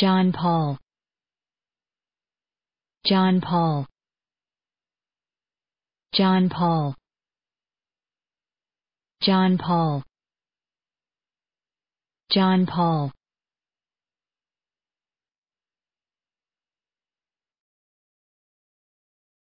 John Paul John Paul John Paul John Paul John Paul